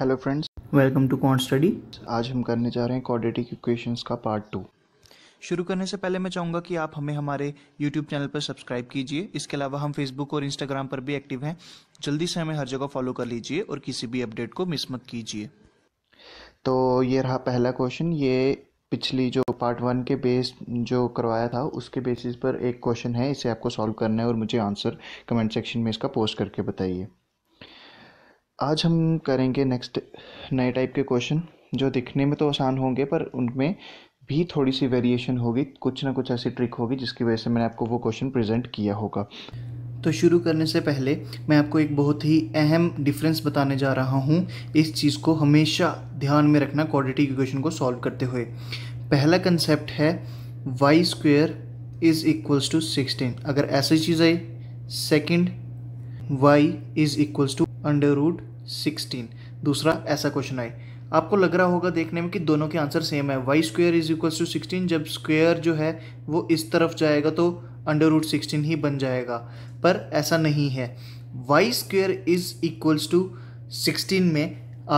hello friends welcome to कॉन्ट study आज हम करने जा रहे हैं क्वाड्रेटिक इक्वेशंस का पार्ट टू शुरू करने से पहले मैं चाहूँगा कि आप हमें हमारे यूट्यूब चैनल पर सब्सक्राइब कीजिए इसके अलावा हम फेसबुक और इंस्टाग्राम पर भी एक्टिव हैं जल्दी से हमें हर जगह फॉलो कर लीजिए और किसी भी अपडेट को मिस मत कीजिए तो ये रहा पहला क्वेश्चन ये पिछली जो पार्ट वन के बेस जो करवाया था उसके बेसिस पर एक क्वेश्चन है इसे आपको सॉल्व करना है और मुझे आंसर कमेंट सेक्शन में इसका पोस्ट करके बताइए आज हम करेंगे नेक्स्ट नए टाइप के क्वेश्चन जो दिखने में तो आसान होंगे पर उनमें भी थोड़ी सी वेरिएशन होगी कुछ ना कुछ ऐसी ट्रिक होगी जिसकी वजह से मैंने आपको वो क्वेश्चन प्रेजेंट किया होगा तो शुरू करने से पहले मैं आपको एक बहुत ही अहम डिफरेंस बताने जा रहा हूँ इस चीज़ को हमेशा ध्यान में रखना क्वाड्रेटिक इक्वेशन को सॉल्व करते हुए पहला कंसेप्ट है y square is equals to sixteen अगर ऐसी चीज़ आई second y is equals to under root sixteen दूसरा ऐसा क्वेश्चन आए आपको लग रहा होगा देखने में कि दोनों के आंसर सेम है y square is equals to sixteen जब स्क्वेयर जो है वो इस तरफ जाएगा तो अंडर रूट सिक्सटीन ही बन जाएगा पर ऐसा नहीं है y square is equals to sixteen में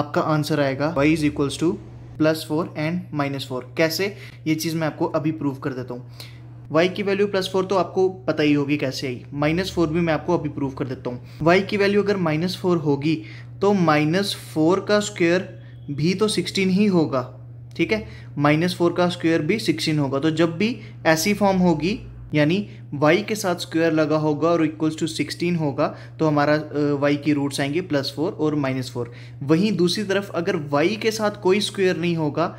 आपका आंसर आएगा y is equals to plus four and minus four कैसे ये चीज़ मैं आपको अभी प्रूव कर देता हूँ वाई की वैल्यू प्लस फोर तो आपको पता ही होगी कैसे आई माइनस फोर भी मैं आपको अभी प्रूव कर देता हूँ वाई की वैल्यू अगर माइनस फोर होगी तो माइनस फोर का स्क्वेयर भी तो सिक्सटीन ही होगा ठीक है माइनस फोर का स्क्वेयर भी सिक्सटीन होगा तो जब भी ऐसी फॉर्म होगी यानी y के साथ स्क्वायर लगा होगा और इक्वल्स टू सिक्सटीन होगा तो हमारा y की रूट्स आएंगे प्लस फोर और माइनस फोर वहीं दूसरी तरफ अगर y के साथ कोई स्क्वायर नहीं होगा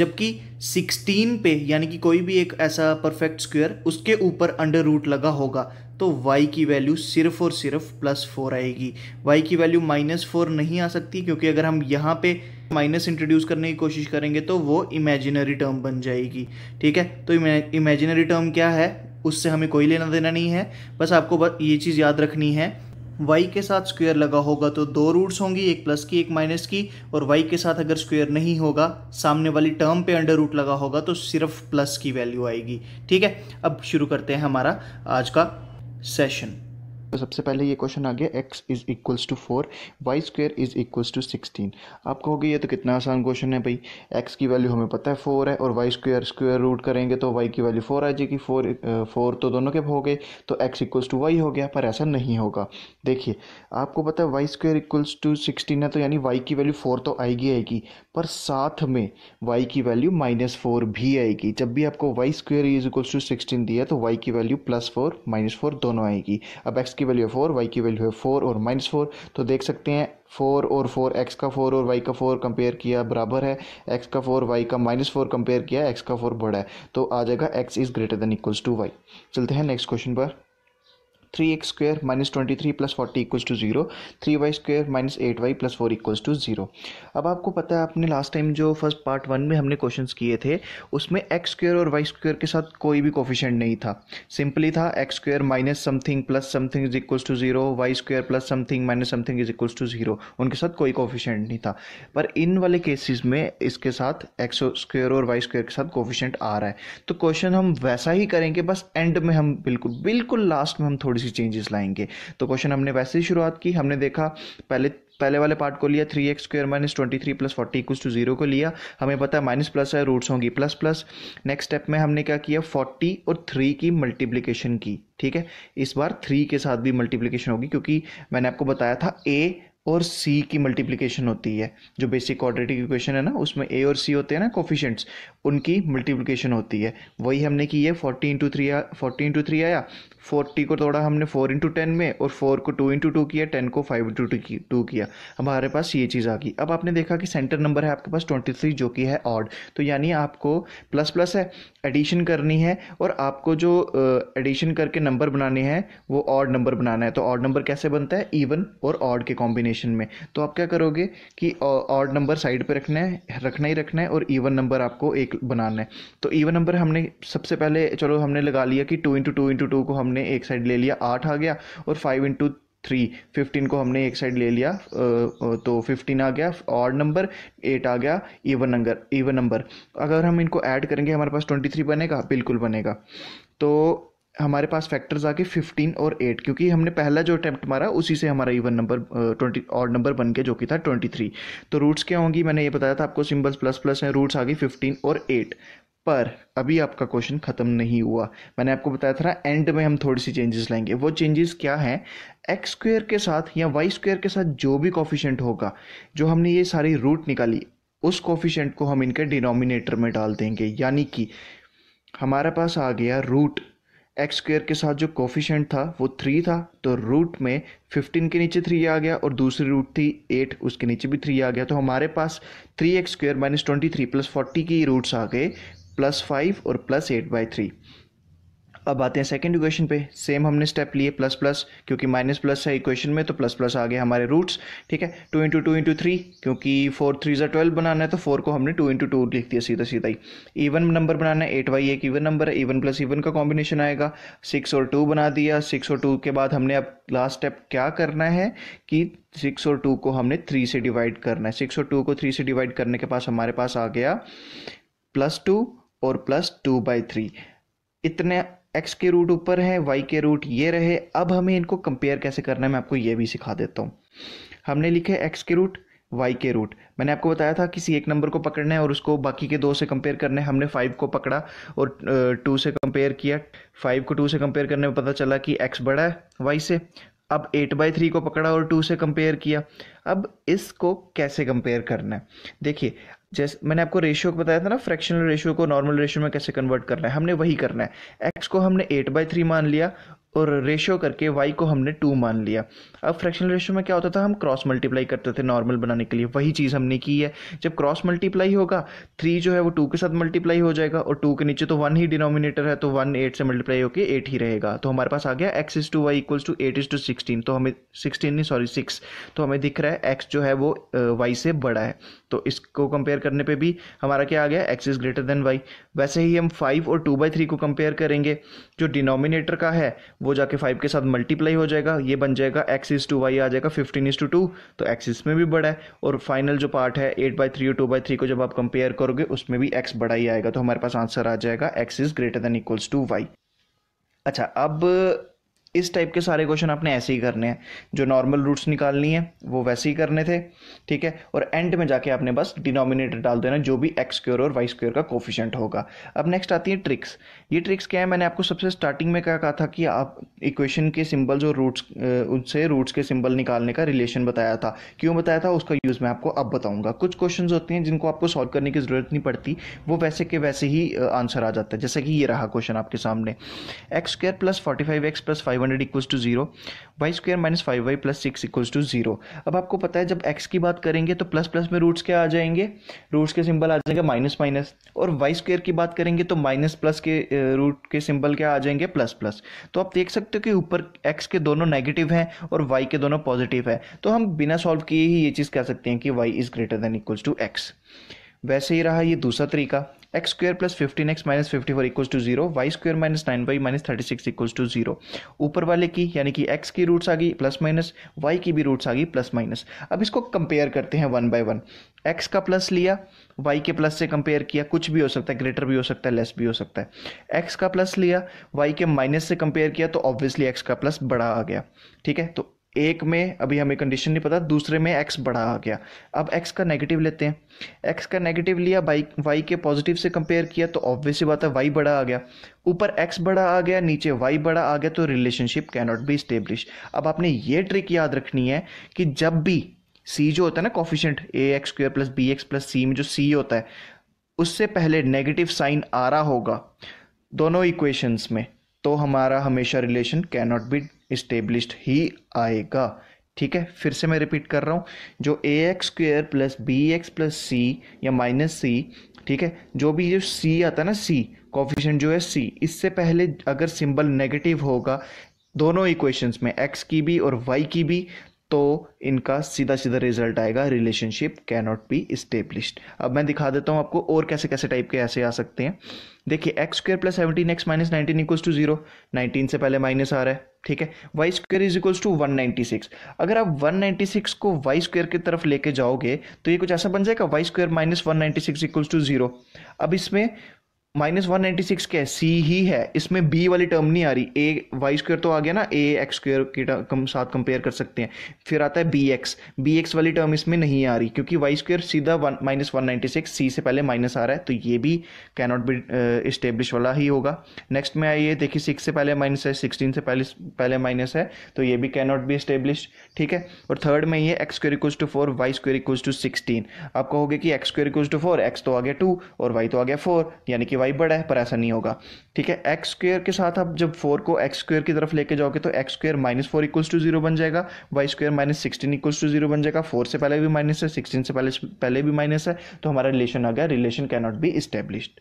जबकि 16 पे यानी कि कोई भी एक ऐसा परफेक्ट स्क्वायर उसके ऊपर अंडर रूट लगा होगा तो y की वैल्यू सिर्फ और सिर्फ प्लस फोर आएगी y की वैल्यू माइनस फोर नहीं आ सकती क्योंकि अगर हम यहाँ पे माइनस इंट्रोड्यूस करने की कोशिश करेंगे तो वो इमेजिनरी टर्म बन जाएगी ठीक है तो इमेजिनरी टर्म क्या है उससे हमें कोई लेना देना नहीं है बस आपको बस ये चीज़ याद रखनी है y के साथ स्क्वेयर लगा होगा तो दो रूट्स होंगी एक प्लस की एक माइनस की और y के साथ अगर स्क्वेयर नहीं होगा सामने वाली टर्म पे अंडर रूट लगा होगा तो सिर्फ प्लस की वैल्यू आएगी ठीक है अब शुरू करते हैं हमारा आज का सेशन तो सबसे पहले ये क्वेश्चन आ गया x is equals to four y square is equals to sixteen आप कहोगे ये तो कितना आसान क्वेश्चन है भाई x की वैल्यू हमें पता है फोर है और वाई स्क्वेयर स्क्वेयर रूट करेंगे तो y की वैल्यू फोर आ जाएगी फोर फोर तो दोनों के हो गए तो x इक्वल्स टू वाई हो गया पर ऐसा नहीं होगा देखिए आपको पता है y square equals to sixteen है तो यानी वाई की वैल्यू फोर तो आएगी आएगी पर साथ में y की वैल्यू माइनस फोर भी आएगी जब भी आपको y square is equals to sixteen दिया तो y की value plus four minus four दोनों आएगी अब x की वैल्यू है फोर वाई की वैल्यू है फोर और माइनस फोर तो देख सकते हैं फोर और फोर एक्स का फोर और वाई का फोर कंपेयर किया बराबर है एक्स का फोर वाई का माइनस फोर कंपेयर किया एक्स का फोर बड़ा है तो आ जाएगा x is greater than equals to y चलते हैं नेक्स्ट क्वेश्चन पर three x square minus twenty three plus forty equals to zero three y square minus eight y plus four equals to zero अब आपको पता है आपने last time जो first part one में हमने क्वेश्चन किए थे उसमें एक्स स्क्वेयर और वाई स्क्वेयर के साथ कोई भी कोफिशेंट नहीं था सिंपली था x square minus something plus something is equals to zero y square plus something minus something is equals to zero उनके साथ कोई कोफिशेंट नहीं था पर इन वाले केसेस में इसके साथ एक्स स्क्वेयर और वाई स्क्वेयर के साथ कोफिशेंट आ रहा है तो क्वेश्चन हम वैसा ही करेंगे बस एंड में हम बिल्कुल बिल्कुल लास्ट में हम थोड़ी सी चेंजेस लाएंगे तो क्वेश्चन हमने वैसे ही शुरुआत की हमने देखा पहले पहले वाले पार्ट को लिया three x square minus twenty three plus forty इक्व टू जीरो को लिया हमें पता है माइनस प्लस है रूट्स होंगी प्लस प्लस नेक्स्ट स्टेप में हमने क्या किया फोर्टी और थ्री की मल्टीप्लीकेशन की ठीक है इस बार थ्री के साथ भी मल्टीप्लीकेशन होगी क्योंकि मैंने आपको बताया था ए और सी की मल्टीप्लिकेशन होती है जो बेसिक क्वाड्रेटिक इक्वेशन है ना उसमें ए और सी होते हैं ना कोफिशेंट्स उनकी मल्टीप्लिकेशन होती है वही हमने की है forty into three forty into three आया फोर्टी को थोड़ा हमने फोर इंटू टेन में और फोर को टू इंटू टू किया टेन को फाइव इंटू टू किया हमारे पास ये चीज़ आ गई अब आपने देखा कि सेंटर नंबर है आपके पास ट्वेंटी थ्री जो कि है ऑड तो यानी आपको प्लस प्लस है एडिशन करनी है और आपको जो एडिशन करके नंबर बनाने हैं वो ऑड नंबर बनाना है तो ऑड नंबर कैसे बनता है इवन और ऑड के कॉम्बिनेशन कॉम्बिनेशन में तो आप क्या करोगे कि ऑड नंबर साइड पे रखना है रखना ही रखना है और इवन नंबर आपको एक बनाना है तो इवन नंबर हमने सबसे पहले चलो हमने लगा लिया कि two into two into two को हमने एक साइड ले लिया आठ आ गया और फाइव इंटू थ्री फिफ्टीन को हमने एक साइड ले लिया तो फिफ्टीन आ गया ऑड नंबर एट आ गया इवन नंबर इवन नंबर अगर हम इनको ऐड करेंगे हमारे पास ट्वेंटी थ्री बनेगा बिल्कुल बनेगा तो हमारे पास फैक्टर्स आके फिफ्टीन और एट क्योंकि हमने पहला जो अटैम्प्ट मारा उसी से हमारा इवन नंबर ट्वेंटी और नंबर बन के जो कि था ट्वेंटी थ्री तो रूट्स क्या होंगी मैंने ये बताया था आपको सिंबल्स प्लस प्लस हैं रूट्स आ गई फिफ्टीन और एट पर अभी आपका क्वेश्चन ख़त्म नहीं हुआ मैंने आपको बताया था ना एंड में हम थोड़ी सी चेंजेस लाएंगे वो चेंजेस क्या हैं एक्स स्क्वेयर के साथ या वाई स्क्वेयर के साथ जो भी कॉफिशेंट होगा जो हमने ये सारी रूट निकाली उस कॉफिशेंट को हम इनके डिनोमिनेटर में डाल देंगे यानी कि हमारे पास आ गया रूट एक्स स्क्र के साथ जो कोफिशेंट था वो थ्री था तो रूट में फिफ्टीन के नीचे थ्री आ गया और दूसरी रूट थी एट उसके नीचे भी थ्री आ गया तो हमारे पास three x square minus twenty three plus forty की रूट्स आ गए प्लस फाइव और प्लस एट बाई थ्री अब आते हैं सेकेंड इक्वेशन पे सेम हमने स्टेप लिए प्लस प्लस क्योंकि माइनस प्लस है इक्वेशन में तो प्लस प्लस आ गया हमारे रूट्स ठीक है two into two into three क्योंकि फोर थ्री जो ट्वेल्व बनाना है तो फोर को हमने टू इंटू टू लिख दिया सीधा सीधा ही इवन नंबर बनाना है एट वाई एक इवन नंबर है इवन प्लस इवन का कॉम्बिनेशन आएगा सिक्स और टू बना दिया सिक्स और टू के बाद हमने अब लास्ट स्टेप क्या करना है कि सिक्स और टू को हमने थ्री से डिवाइड करना है सिक्स और टू को थ्री से डिवाइड करने के पास हमारे पास आ गया प्लस टू और प्लस टू बाई थ्री इतने एक्स के रूट ऊपर है वाई के रूट ये रहे अब हमें इनको कंपेयर कैसे करना है मैं आपको ये भी सिखा देता हूँ हमने लिखे एक्स के रूट वाई के रूट मैंने आपको बताया था किसी एक नंबर को पकड़ना है और उसको बाकी के दो से कंपेयर करने है हमने फाइव को पकड़ा और टू से कंपेयर किया फाइव को टू से कंपेयर करने में पता चला कि एक्स बड़ा है वाई से अब एट बाई थ्री को पकड़ा और टू से कंपेयर किया अब इसको कैसे कंपेयर करना है देखिए जैसे मैंने आपको रेशियो को बताया था ना फ्रैक्शनल रेशियो को नॉर्मल रेशियो में कैसे कन्वर्ट करना है हमने वही करना है एक्स को हमने एट बाई थ्री मान लिया और रेशियो करके वाई को हमने टू मान लिया अब फ्रैक्शनल रेशियो में क्या होता था हम क्रॉस मल्टीप्लाई करते थे नॉर्मल बनाने के लिए वही चीज़ हमने की है जब क्रॉस मल्टीप्लाई होगा थ्री जो है वो टू के साथ मल्टीप्लाई हो जाएगा और टू के नीचे तो वन ही डिनोमिनेटर है तो वन एट से मल्टीप्लाई होकर एट ही रहेगा तो हमारे पास आ गया x is to y equals to eight is to sixteen तो हमें सिक्सटीन नहीं सॉरी सिक्स तो हमें दिख रहा है एक्स जो है वो वाई से बड़ा है तो इसको कंपेयर करने पर भी हमारा क्या आ गया x is greater than y वैसे ही हम फाइव और टू बाई थ्री को कंपेयर करेंगे जो डिनोमिनेटर का है वो जाके फाइव के साथ मल्टीप्लाई हो जाएगा ये बन जाएगा एक्स इज टू वाई आ जाएगा फिफ्टीन इज टू टू तो एक्स इसमें भी बड़ा है और फाइनल जो पार्ट है एट बाई थ्री और टू बाई थ्री को जब आप कंपेयर करोगे उसमें भी एक्स बड़ा ही आएगा तो हमारे पास आंसर आ जाएगा x is greater than equals to y अच्छा अब इस टाइप के सारे क्वेश्चन आपने ऐसे ही करने हैं जो नॉर्मल रूट्स निकालनी है वो वैसे ही करने थे ठीक है और एंड में जाके आपने बस डिनोमिनेटर डाल देना जो भी एक्स स्क्योर और वाई स्क्योर का कोफिशेंट होगा अब नेक्स्ट आती है ट्रिक्स ये ट्रिक्स क्या है मैंने आपको सबसे स्टार्टिंग में क्या कहा था कि आप इक्वेशन के सिंबल्स और रूट्स उनसे रूट्स के सिंबल निकालने का रिलेशन बताया था क्यों बताया था उसका यूज़ मैं आपको अब बताऊंगा कुछ क्वेश्चन होते हैं जिनको आपको सॉल्व करने की ज़रूरत नहीं पड़ती वो वैसे के वैसे ही आंसर आ जाता है जैसे कि ये रहा क्वेश्चन आपके सामने x square plus forty five x plus five hundred equals to zero y square minus five y plus six equals to zero अब आपको पता है जब एक्स की बात करेंगे तो प्लस प्लस में रूट्स क्या आ जाएंगे रूट्स के सिंबल आ जाएंगे माइनस माइनस और वाई स्क्वेयर की बात करेंगे तो माइनस प्लस के रूट के सिंबल क्या आ जाएंगे प्लस प्लस तो आप देख सकते हो कि ऊपर एक्स के दोनों नेगेटिव हैं और वाई के दोनों पॉजिटिव हैं तो हम बिना सॉल्व किए ही ये चीज़ कह सकते हैं कि y is greater than equals to x वैसे ही रहा ये दूसरा तरीका x square plus fifteen x minus fifty four equal to zero y square minus nine y minus thirty six equal to zero ऊपर वाले की यानी कि एक्स की रूट्स आ गई प्लस माइनस वाई की भी रूट्स आ गई प्लस माइनस अब इसको कंपेयर करते हैं वन बाय वन एक्स का प्लस लिया वाई के प्लस से कंपेयर किया कुछ भी हो सकता है ग्रेटर भी हो सकता है लेस भी हो सकता है एक्स का प्लस लिया वाई के माइनस से कंपेयर किया तो ऑब्वियसली एक्स का प्लस बड़ा आ गया ठीक है तो एक में अभी हमें कंडीशन नहीं पता दूसरे में एक्स तो बढ़ा आ गया अब एक्स का नेगेटिव लेते हैं एक्स का नेगेटिव लिया बाई वाई के पॉजिटिव से कंपेयर किया तो ऑब्वियस ही बात है वाई बड़ा आ गया ऊपर एक्स बड़ा आ गया नीचे वाई बड़ा आ गया तो रिलेशनशिप कैनॉट बी स्टेब्लिश अब आपने ये ट्रिक याद रखनी है कि जब भी सी जो होता है ना coefficient a x square plus b x plus c में जो सी होता है उससे पहले नेगेटिव साइन आ रहा होगा दोनों इक्वेशंस में तो हमारा हमेशा रिलेशन कैनॉट बी इस्टेब्लिश्ड ही आएगा ठीक है फिर से मैं रिपीट कर रहा हूँ जो a x square plus b x plus c या माइनस सी ठीक है जो भी जो सी आता है ना सी कॉफिशेंट जो है सी इससे पहले अगर सिंबल नेगेटिव होगा दोनों इक्वेशंस में एक्स की भी और वाई की भी तो इनका सीधा सीधा रिजल्ट आएगा रिलेशनशिप कैनॉट बी स्टेब्लिश्ड अब मैं दिखा देता हूँ आपको और कैसे कैसे टाइप के ऐसे आ सकते हैं देखिए x square plus seventeen x minus nineteen equals to zero nineteen से पहले माइनस आ रहा है ठीक है y square is equals to one ninety six अगर आप वन नाइन्टी सिक्स को वाई स्क्वेयर की तरफ लेके जाओगे तो ये कुछ ऐसा बन जाएगा y square minus one ninety six equals to zero अब इसमें माइनस वन नाइन्टी सिक्स क्या है सी ही है इसमें बी वाली टर्म नहीं आ रही ए वाई स्क्वेयर तो आ गया ना ए एक्स स्क्वेयर के कम साथ कंपेयर कर सकते हैं फिर आता है बी एक्स बी एक्स वाली टर्म इसमें नहीं आ रही क्योंकि वाई स्क्वेयर सीधा one minus one ninety six c से पहले माइनस आ रहा है तो ये भी कैनॉट बी इस्टेब्लिश वाला ही होगा नेक्स्ट में आइए देखिए सिक्स से पहले माइनस है सिक्सटीन से पहले पहले माइनस है तो ये भी कैनॉट बी इस्टेब्लिश ठीक है और थर्ड में ये x square equals to four y square इक्व टू सिक्सटीन आप कहोगे कि एक्स स्क्वेयर इक्व टू फोर एक्स तो आ गया टू और वाई तो आ गया फोर यानी कि वाई बड़ा है पर ऐसा नहीं होगा ठीक है एक्स स्क्र के साथ आप जब फोर को एक्स स्क्र की तरफ लेके जाओगे तो x square minus four equals to zero बन जाएगा y square minus sixteen equals to zero बन जाएगा फोर से पहले भी माइनस है सिक्सटीन से पहले पहले भी माइनस है तो हमारा रिलेशन आ गया रिलेशन कैनॉट बी इस्टेब्लिश्ड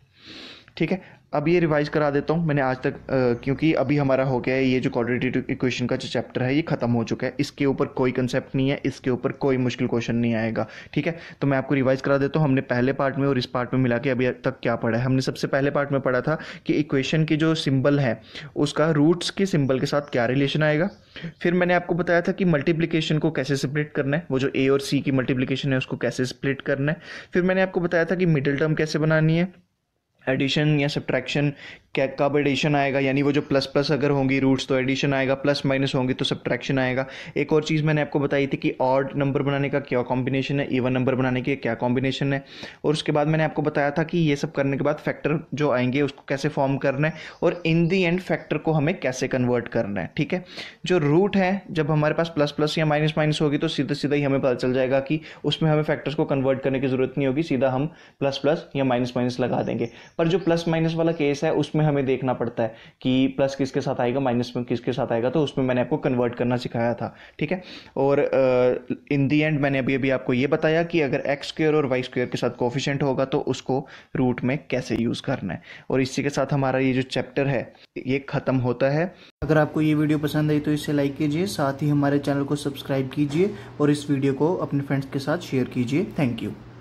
ठीक है अब ये रिवाइज करा देता हूँ मैंने आज तक आ, क्योंकि अभी हमारा हो गया है ये जो क्वाड्रेटिव इक्वेशन का जो चैप्टर है ये खत्म हो चुका है इसके ऊपर कोई कंसेप्ट नहीं है इसके ऊपर कोई मुश्किल क्वेश्चन नहीं आएगा ठीक है तो मैं आपको रिवाइज करा देता हूँ हमने पहले पार्ट में और इस पार्ट में मिला के अभी तक क्या पढ़ा है हमने सबसे पहले पार्ट में पढ़ा था कि इक्वेशन के जो सिम्बल है उसका रूट्स के सिम्बल के साथ क्या रिलेशन आएगा फिर मैंने आपको बताया था कि मल्टीप्लीकेशन को कैसे स्प्लिट करना है वो जो ए और सी की मल्टीप्लीकेशन है उसको कैसे स्प्लिट करना है फिर मैंने आपको बताया था कि मिडिल टर्म कैसे बनानी है एडिशन या सब्ट्रैक्शन क्या कब एडिशन आएगा यानी वो जो प्लस प्लस अगर होंगी रूट्स तो एडिशन आएगा प्लस माइनस होंगी तो सब्ट्रैक्शन आएगा एक और चीज़ मैंने आपको बताई थी कि ऑड नंबर बनाने का क्या कॉम्बिनेशन है इवन नंबर बनाने की क्या कॉम्बिनेशन है और उसके बाद मैंने आपको बताया था कि ये सब करने के बाद फैक्टर जो आएंगे उसको कैसे फॉर्म करना है और इन दी एंड फैक्टर को हमें कैसे कन्वर्ट करना है ठीक है जो रूट है जब हमारे पास प्लस प्लस या माइनस माइनस होगी तो सीधा सीधा ही हमें पता चल जाएगा कि उसमें हमें फैक्टर्स को कन्वर्ट करने की ज़रूरत नहीं होगी सीधा हम प्लस प्लस या माइनस माइनस लगा देंगे पर जो प्लस माइनस वाला केस है उसमें हमें देखना पड़ता है कि प्लस किसके साथ आएगा माइनस में किसके साथ आएगा तो उसमें मैंने आपको कन्वर्ट करना सिखाया था ठीक है और इन दी एंड मैंने अभी अभी आपको ये बताया कि अगर एक्स स्क्र और वाई स्क्र के साथ कोफिशेंट होगा तो उसको रूट में कैसे यूज़ करना है और इसी के साथ हमारा ये जो चैप्टर है ये ख़त्म होता है अगर आपको ये वीडियो पसंद आई तो इसे लाइक कीजिए साथ ही हमारे चैनल को सब्सक्राइब कीजिए और इस वीडियो को अपने फ्रेंड्स के साथ शेयर कीजिए थैंक यू